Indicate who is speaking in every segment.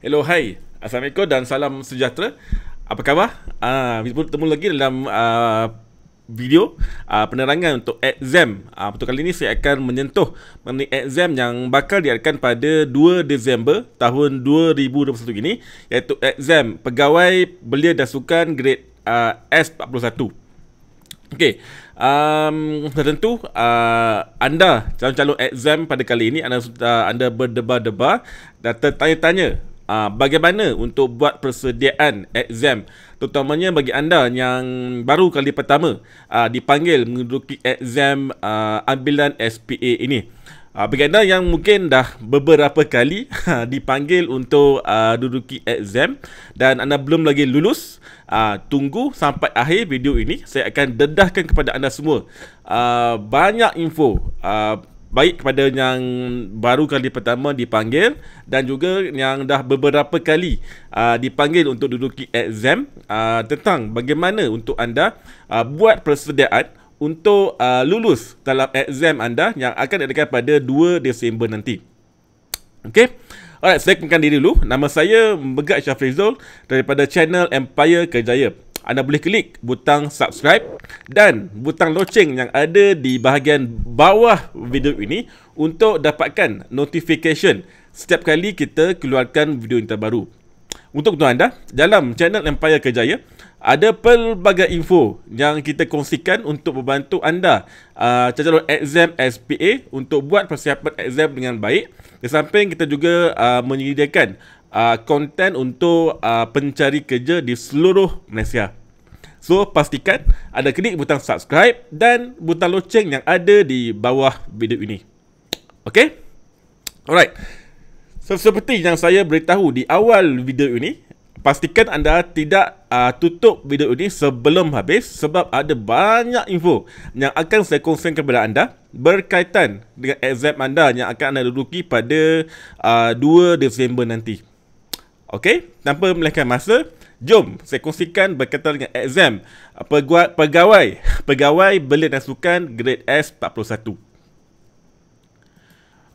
Speaker 1: Hello, hai. Assalamualaikum dan salam sejahtera. Apa khabar? Uh, kita bertemu lagi dalam uh, video uh, penerangan untuk exam. Uh, untuk kali ini, saya akan menyentuh mengenai exam yang bakal diadakan pada 2 Disember tahun 2021 ini iaitu exam Pegawai Belia dan Sukan Grade uh, S41. Okey. Um, tentu uh, anda calon-calon exam pada kali ini anda sudah anda berdebar-debar dan tertanya-tanya uh, bagaimana untuk buat persediaan exam terutamanya bagi anda yang baru kali pertama uh, dipanggil menduduki exam uh, ambilan SPA ini uh, bagi anda yang mungkin dah beberapa kali uh, dipanggil untuk uh, duduki exam dan anda belum lagi lulus uh, tunggu sampai akhir video ini saya akan dedahkan kepada anda semua uh, banyak info uh, baik kepada yang baru kali pertama dipanggil dan juga yang dah beberapa kali uh, dipanggil untuk duduki exam uh, tentang bagaimana untuk anda uh, buat persediaan untuk uh, lulus dalam exam anda yang akan diadakan pada 2 Disember nanti. Okey. Alright, saya kenalkan diri dulu. Nama saya Megat Syafrizal daripada channel Empire Kejaya anda boleh klik butang subscribe dan butang loceng yang ada di bahagian bawah video ini untuk dapatkan notification setiap kali kita keluarkan video yang terbaru. Untuk tuan anda, dalam channel Empire Kejaya, ada pelbagai info yang kita kongsikan untuk membantu anda uh, calon exam SPA untuk buat persiapan exam dengan baik. Di samping kita juga uh, menyediakan uh, konten untuk uh, pencari kerja di seluruh Malaysia. So pastikan ada klik butang subscribe dan butang loceng yang ada di bawah video ini. Okay? Alright. So, seperti yang saya beritahu di awal video ini, pastikan anda tidak uh, tutup video ini sebelum habis sebab ada banyak info yang akan saya kongsikan kepada anda berkaitan dengan exam anda yang akan anda duduki pada uh, 2 Disember nanti. Okey, tanpa melengahkan masa, jom saya kongsikan berkaitan dengan exam pegawai pegawai, pegawai Belia dan Sukan grade S41.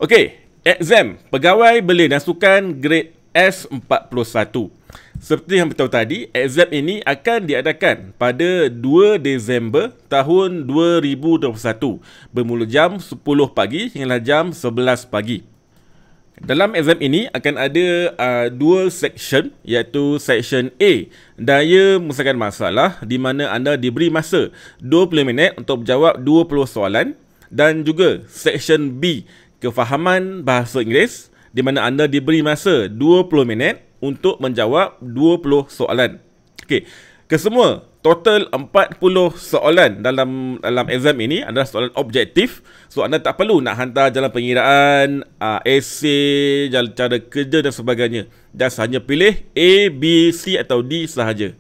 Speaker 1: Okey, exam pegawai Belia dan Sukan grade S41. Seperti yang tahu tadi, exam ini akan diadakan pada 2 Disember tahun 2021 bermula jam 10 pagi hingga jam 11 pagi. Dalam exam ini akan ada uh, dua section iaitu section A daya menyelesaikan masalah di mana anda diberi masa 20 minit untuk menjawab 20 soalan dan juga section B kefahaman bahasa Inggeris di mana anda diberi masa 20 minit untuk menjawab 20 soalan. Okey, kesemua total 40 soalan dalam dalam exam ini adalah soalan objektif. So anda tak perlu nak hantar jalan pengiraan, uh, essay, jalan cara kerja dan sebagainya. Just sahaja pilih A, B, C atau D sahaja.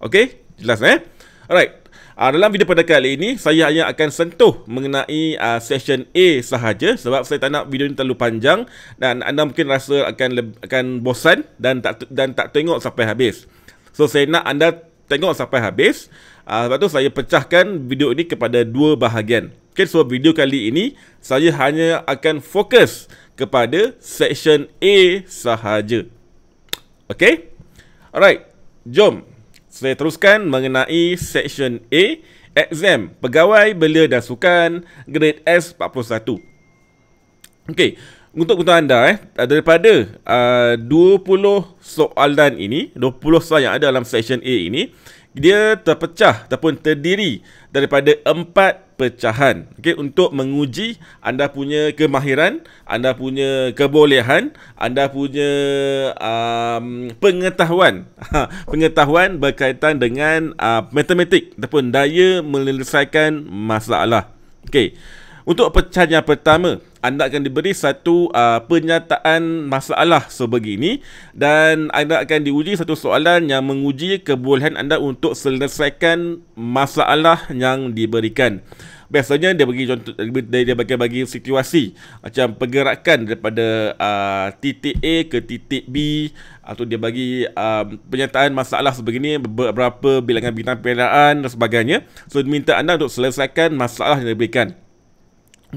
Speaker 1: Okey? Jelas eh? Alright. Uh, dalam video pada kali ini, saya hanya akan sentuh mengenai uh, session A sahaja sebab saya tak nak video ini terlalu panjang dan anda mungkin rasa akan akan bosan dan tak dan tak tengok sampai habis. So saya nak anda tengok sampai habis. Uh, ah, sebab tu saya pecahkan video ini kepada dua bahagian. Okay, so video kali ini saya hanya akan fokus kepada section A sahaja. Okay? Alright, jom. Saya teruskan mengenai section A, exam Pegawai Belia dan Sukan, grade S41. Okay untuk untuk anda eh daripada uh, 20 soalan ini 20 soalan yang ada dalam section A ini dia terpecah ataupun terdiri daripada empat pecahan okey untuk menguji anda punya kemahiran anda punya kebolehan anda punya um, pengetahuan pengetahuan berkaitan dengan uh, matematik ataupun daya menyelesaikan masalah okey untuk pecahan yang pertama, anda akan diberi satu uh, penyataan masalah sebegini dan anda akan diuji satu soalan yang menguji kebolehan anda untuk selesaikan masalah yang diberikan. Biasanya dia bagi contoh dia bagi bagi situasi macam pergerakan daripada uh, titik A ke titik B atau dia bagi uh, um, penyataan masalah sebegini beberapa bilangan bintang peredaan dan sebagainya. So dia minta anda untuk selesaikan masalah yang diberikan.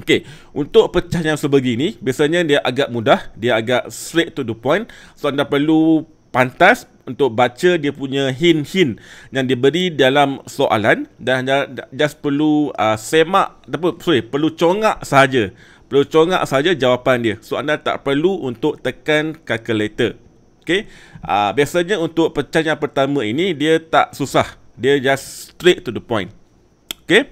Speaker 1: Okey, untuk pecah yang sebegini, biasanya dia agak mudah, dia agak straight to the point. So anda perlu pantas untuk baca dia punya hint-hint yang diberi dalam soalan dan anda just perlu uh, semak ataupun sorry, perlu congak saja. Perlu congak saja jawapan dia. So anda tak perlu untuk tekan calculator. Okey. Uh, biasanya untuk pecahan yang pertama ini dia tak susah. Dia just straight to the point. Okey.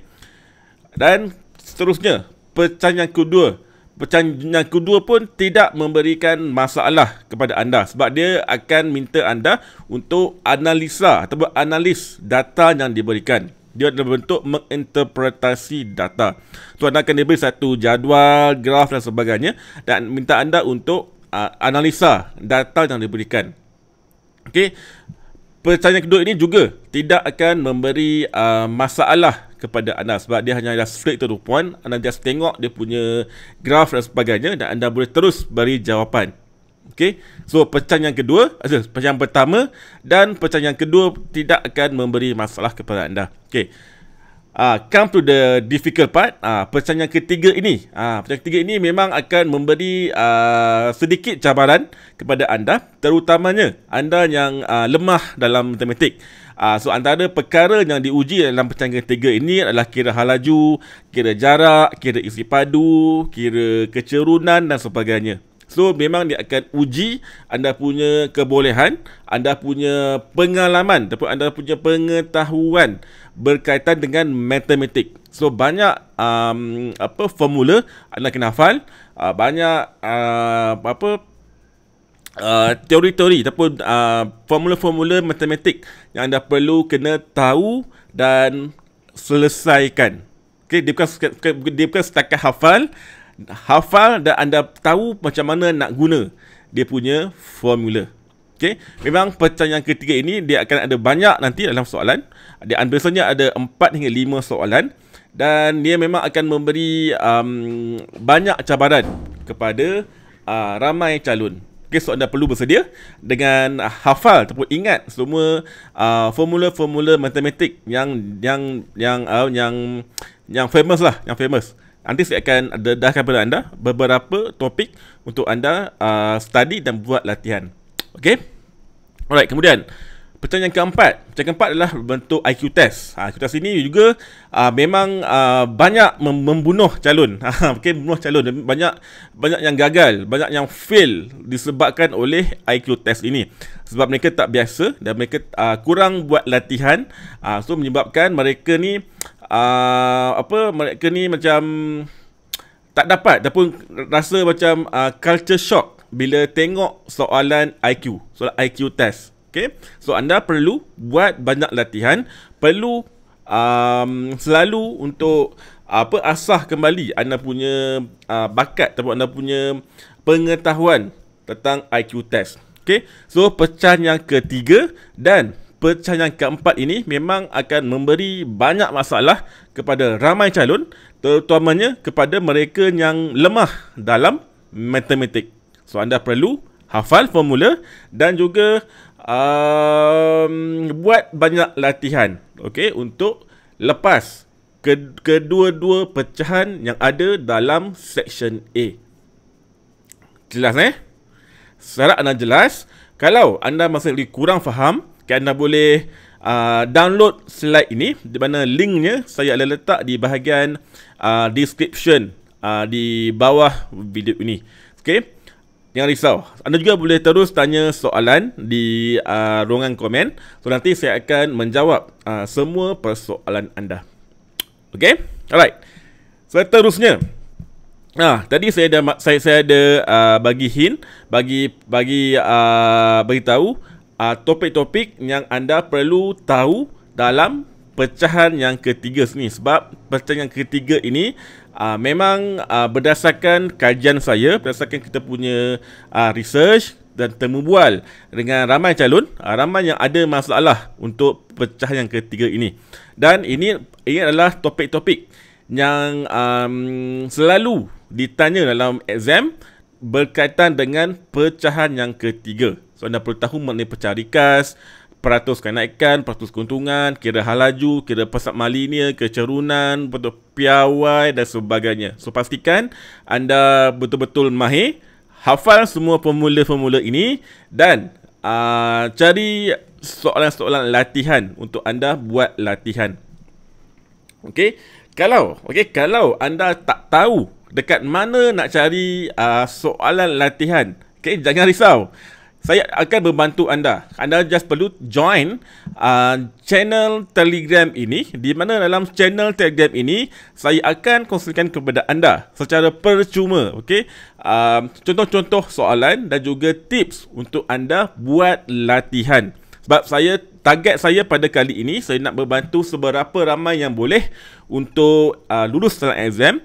Speaker 1: Dan seterusnya pecahan yang kedua pecahan yang kedua pun tidak memberikan masalah kepada anda sebab dia akan minta anda untuk analisa atau analis data yang diberikan dia dalam bentuk menginterpretasi data tu anda akan diberi satu jadual graf dan sebagainya dan minta anda untuk uh, analisa data yang diberikan Okey, pertanyaan kedua ini juga tidak akan memberi uh, masalah kepada anda sebab dia hanya dah straight to the point anda just tengok dia punya graf dan sebagainya dan anda boleh terus beri jawapan Okay, so pertanyaan kedua, aduh, eh, pertanyaan pertama dan pertanyaan kedua tidak akan memberi masalah kepada anda. Okay, uh, come to the difficult part. Ah, uh, percayaan yang ketiga ini. Ah, uh, percayaan ketiga ini memang akan memberi uh, sedikit cabaran kepada anda, terutamanya anda yang uh, lemah dalam matematik. uh, so antara perkara yang diuji dalam percayaan ketiga ini adalah kira halaju, kira jarak, kira isi padu, kira kecerunan dan sebagainya. So memang dia akan uji anda punya kebolehan, anda punya pengalaman ataupun anda punya pengetahuan berkaitan dengan matematik. So banyak um, apa formula anda kena hafal, uh, banyak uh, apa Uh, teori-teori ataupun uh, formula-formula matematik yang anda perlu kena tahu dan selesaikan. Okay, dia bukan, bukan, dia bukan setakat hafal, hafal dan anda tahu macam mana nak guna dia punya formula. Okay. Memang pecahan yang ketiga ini dia akan ada banyak nanti dalam soalan. Dia biasanya ada 4 hingga 5 soalan dan dia memang akan memberi um, banyak cabaran kepada uh, ramai calon. Okay, so anda perlu bersedia dengan hafal ataupun ingat semua uh, formula-formula matematik yang yang yang uh, yang yang famous lah, yang famous. Nanti saya akan dedahkan kepada anda beberapa topik untuk anda uh, study dan buat latihan. Okay? Alright, kemudian pertanyaan keempat. Pertanyaan keempat adalah bentuk IQ test. Ha, IQ test ini juga uh, memang uh, banyak mem- membunuh calon. Ha, okay, membunuh calon. Banyak banyak yang gagal, banyak yang fail disebabkan oleh IQ test ini. Sebab mereka tak biasa dan mereka uh, kurang buat latihan. Uh, so, menyebabkan mereka ni Ah, apa mereka ni macam tak dapat ataupun rasa macam uh, culture shock bila tengok soalan IQ, soalan IQ test. Okay? So anda perlu buat banyak latihan, perlu um, selalu untuk ah, apa asah kembali anda punya uh, bakat ataupun anda punya pengetahuan tentang IQ test. Okay? So pecahan yang ketiga dan pecahan yang keempat ini memang akan memberi banyak masalah kepada ramai calon terutamanya kepada mereka yang lemah dalam matematik. So anda perlu hafal formula dan juga um, buat banyak latihan okay, untuk lepas kedua-dua pecahan yang ada dalam section A. Jelas eh? Secara anda jelas, kalau anda masih kurang faham, Kena boleh uh, download slide ini di mana linknya saya akan letak di bahagian uh, description uh, di bawah video ini. Okay. Jangan risau. Anda juga boleh terus tanya soalan di uh, ruangan komen. So, nanti saya akan menjawab uh, semua persoalan anda. Okay? Alright. Seterusnya. nah tadi saya ada saya saya ada uh, bagi hint, bagi bagi uh, beritahu uh, topik-topik yang anda perlu tahu dalam pecahan yang ketiga sini sebab pecahan yang ketiga ini uh, memang uh, berdasarkan kajian saya berdasarkan kita punya uh, research dan temu bual dengan ramai calon uh, ramai yang ada masalah untuk pecahan yang ketiga ini dan ini ini adalah topik-topik yang um, selalu ditanya dalam exam berkaitan dengan pecahan yang ketiga So anda perlu tahu mengenai pecah rikas Peratus kenaikan, kan peratus keuntungan Kira halaju, kira pasak malinya, kecerunan Betul piawai dan sebagainya So pastikan anda betul-betul mahir Hafal semua formula-formula ini Dan uh, cari soalan-soalan latihan Untuk anda buat latihan Okay kalau okay, kalau anda tak tahu dekat mana nak cari uh, soalan latihan, okay, jangan risau saya akan membantu anda. Anda just perlu join uh, channel Telegram ini di mana dalam channel Telegram ini saya akan kongsikan kepada anda secara percuma, okay? Um, uh, contoh-contoh soalan dan juga tips untuk anda buat latihan. Sebab saya target saya pada kali ini saya nak membantu seberapa ramai yang boleh untuk uh, lulus dalam exam.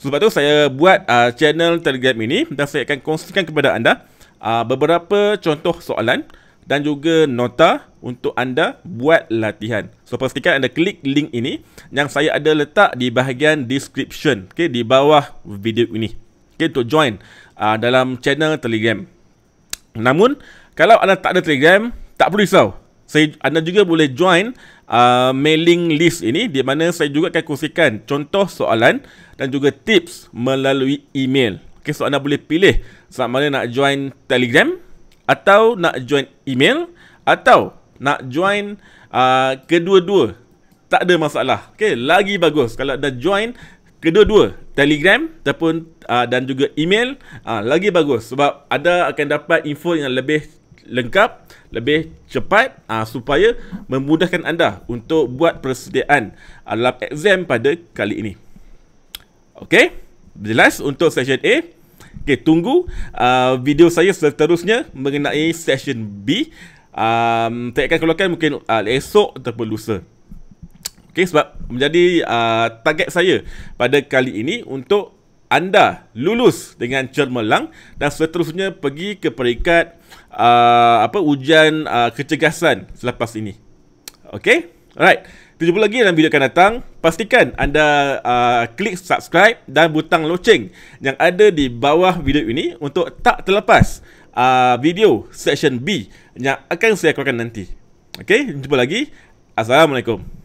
Speaker 1: Sebab tu saya buat uh, channel Telegram ini dan saya akan kongsikan kepada anda uh, beberapa contoh soalan dan juga nota untuk anda buat latihan. So pastikan anda klik link ini yang saya ada letak di bahagian description, okay, di bawah video ini. Okay, untuk join uh, dalam channel Telegram. Namun, kalau anda tak ada Telegram, tak perlu risau. Saya, anda juga boleh join uh, mailing list ini di mana saya juga akan kongsikan contoh soalan dan juga tips melalui email. Okay, so anda boleh pilih sama ada nak join Telegram atau nak join email atau nak join uh, kedua-dua. Tak ada masalah. Okay, lagi bagus kalau dah join kedua-dua Telegram ataupun uh, dan juga email uh, lagi bagus sebab ada akan dapat info yang lebih lengkap, lebih cepat uh, supaya memudahkan anda untuk buat persediaan dalam uh, exam pada kali ini. Okay? jelas untuk session A. Okay, tunggu uh, video saya seterusnya mengenai session B. Um, saya akan keluarkan mungkin uh, esok ataupun lusa. Okay, sebab menjadi uh, target saya pada kali ini untuk anda lulus dengan cermelang dan seterusnya pergi ke peringkat uh, apa ujian uh, kecergasan selepas ini. Okay. Alright Kita jumpa lagi dalam video akan datang Pastikan anda uh, klik subscribe dan butang loceng Yang ada di bawah video ini Untuk tak terlepas uh, video section B Yang akan saya keluarkan nanti Okay, jumpa lagi Assalamualaikum